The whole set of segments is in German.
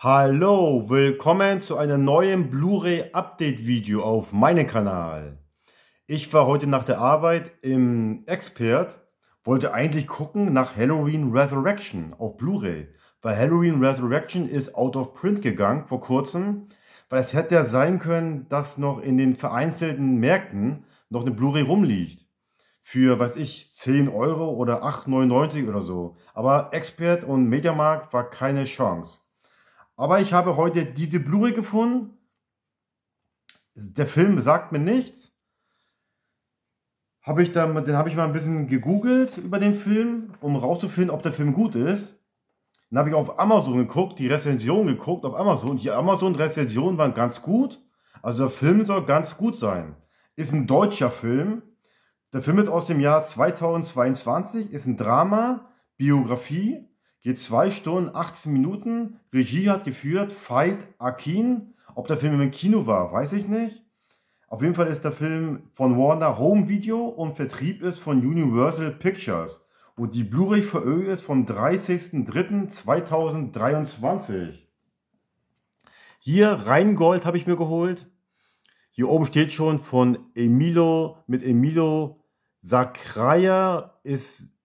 Hallo, willkommen zu einem neuen Blu-ray Update Video auf meinem Kanal. Ich war heute nach der Arbeit im Expert, wollte eigentlich gucken nach Halloween Resurrection auf Blu-ray, weil Halloween Resurrection ist out of print gegangen vor kurzem, weil es hätte ja sein können, dass noch in den vereinzelten Märkten noch eine Blu-ray rumliegt. Für, weiß ich, 10 Euro oder 8,99 oder so. Aber Expert und Mediamarkt war keine Chance. Aber ich habe heute diese Blu-ray gefunden. Der Film sagt mir nichts. Hab ich dann, den habe ich mal ein bisschen gegoogelt über den Film, um rauszufinden, ob der Film gut ist. Dann habe ich auf Amazon geguckt, die Rezension geguckt auf Amazon. Die Amazon-Rezensionen waren ganz gut. Also der Film soll ganz gut sein. Ist ein deutscher Film. Der Film ist aus dem Jahr 2022, ist ein Drama, Biografie Geht 2 Stunden 18 Minuten. Regie hat geführt Veit Akin. Ob der Film im Kino war, weiß ich nicht. Auf jeden Fall ist der Film von Warner Home Video und Vertrieb ist von Universal Pictures. Und die Blu-ray VÖ ist vom 30.03.2023. Hier Rheingold habe ich mir geholt. Hier oben steht schon von Emilo mit Emilo Sakraya ist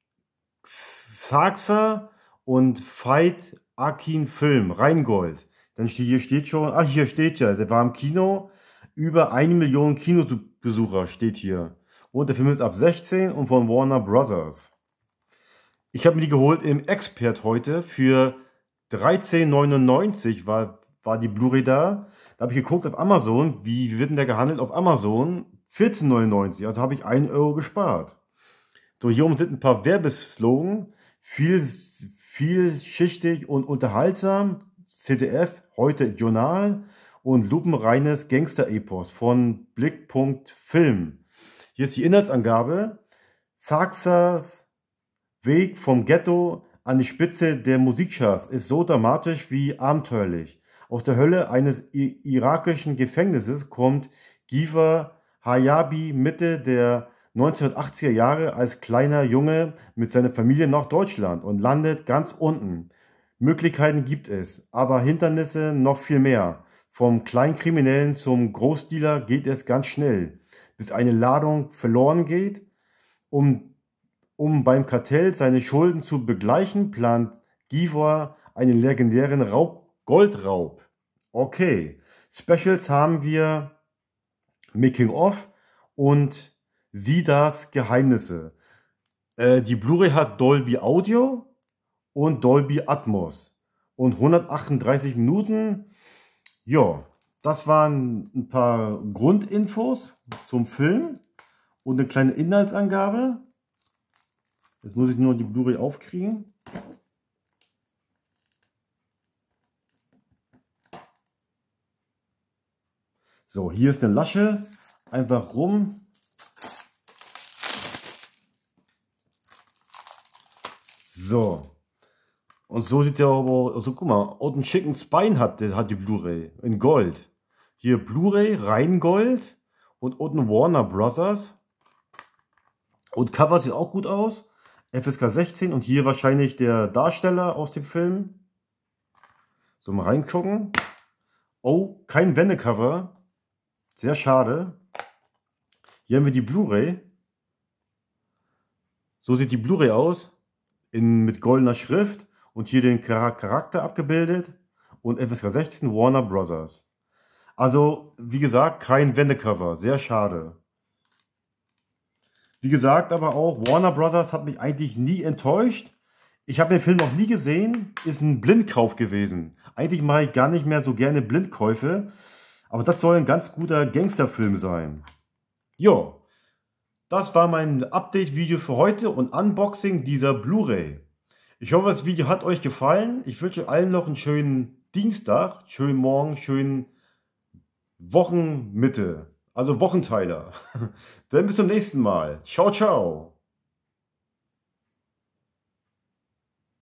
Saxa und Veit Akin Film, Rheingold. Dann steht, hier steht schon, ach, hier steht ja, der war im Kino, über eine Million Kinobesucher steht hier. Und der Film ist ab 16 und von Warner Brothers. Ich habe mir die geholt im Expert heute für 13,99 war, war die Blu-ray da. Da habe ich geguckt auf Amazon, wie, wie wird denn der gehandelt auf Amazon? 14,99, also habe ich 1 Euro gespart. So, hier oben sind ein paar Werbeslogan. Viel vielschichtig und unterhaltsam. CDF, heute Journal und lupenreines Gangster-Epos von Blickpunkt Film. Hier ist die Inhaltsangabe. Saxas Weg vom Ghetto an die Spitze der Musikcharts ist so dramatisch wie abenteuerlich. Aus der Hölle eines irakischen Gefängnisses kommt Giver Hayabi Mitte der 1980er Jahre als kleiner Junge mit seiner Familie nach Deutschland und landet ganz unten. Möglichkeiten gibt es, aber Hindernisse noch viel mehr. Vom Kleinkriminellen zum Großdealer geht es ganz schnell, bis eine Ladung verloren geht. Um, um beim Kartell seine Schulden zu begleichen, plant Givor einen legendären Raub Goldraub. Okay, Specials haben wir Making Off und Sie das Geheimnisse. Äh, die Blu-ray hat Dolby Audio und Dolby Atmos und 138 Minuten. Ja, das waren ein paar Grundinfos zum Film und eine kleine Inhaltsangabe. Jetzt muss ich nur die Blu-ray aufkriegen. So, hier ist eine Lasche. Einfach rum. So. Und so sieht der aber, also guck mal, auch ein schicken Spine hat, hat die Blu-ray in Gold. Hier Blu-ray, rein Gold und unten Warner Brothers. Und Cover sieht auch gut aus. FSK 16 und hier wahrscheinlich der Darsteller aus dem Film. So mal reingucken. Oh, kein Wendecover. Sehr schade. Hier haben wir die Blu-ray. So sieht die Blu-ray aus in, mit goldener Schrift und hier den Charakter abgebildet und FSK 16 Warner Brothers. Also, wie gesagt, kein Wendecover, sehr schade. Wie gesagt, aber auch Warner Brothers hat mich eigentlich nie enttäuscht. Ich habe den Film noch nie gesehen, ist ein Blindkauf gewesen. Eigentlich mache ich gar nicht mehr so gerne Blindkäufe, aber das soll ein ganz guter Gangsterfilm sein. Jo, das war mein Update-Video für heute und Unboxing dieser Blu-ray. Ich hoffe, das Video hat euch gefallen. Ich wünsche allen noch einen schönen Dienstag, schönen Morgen, schönen Wochenmitte, also Wochenteiler. Dann bis zum nächsten Mal. Ciao, ciao.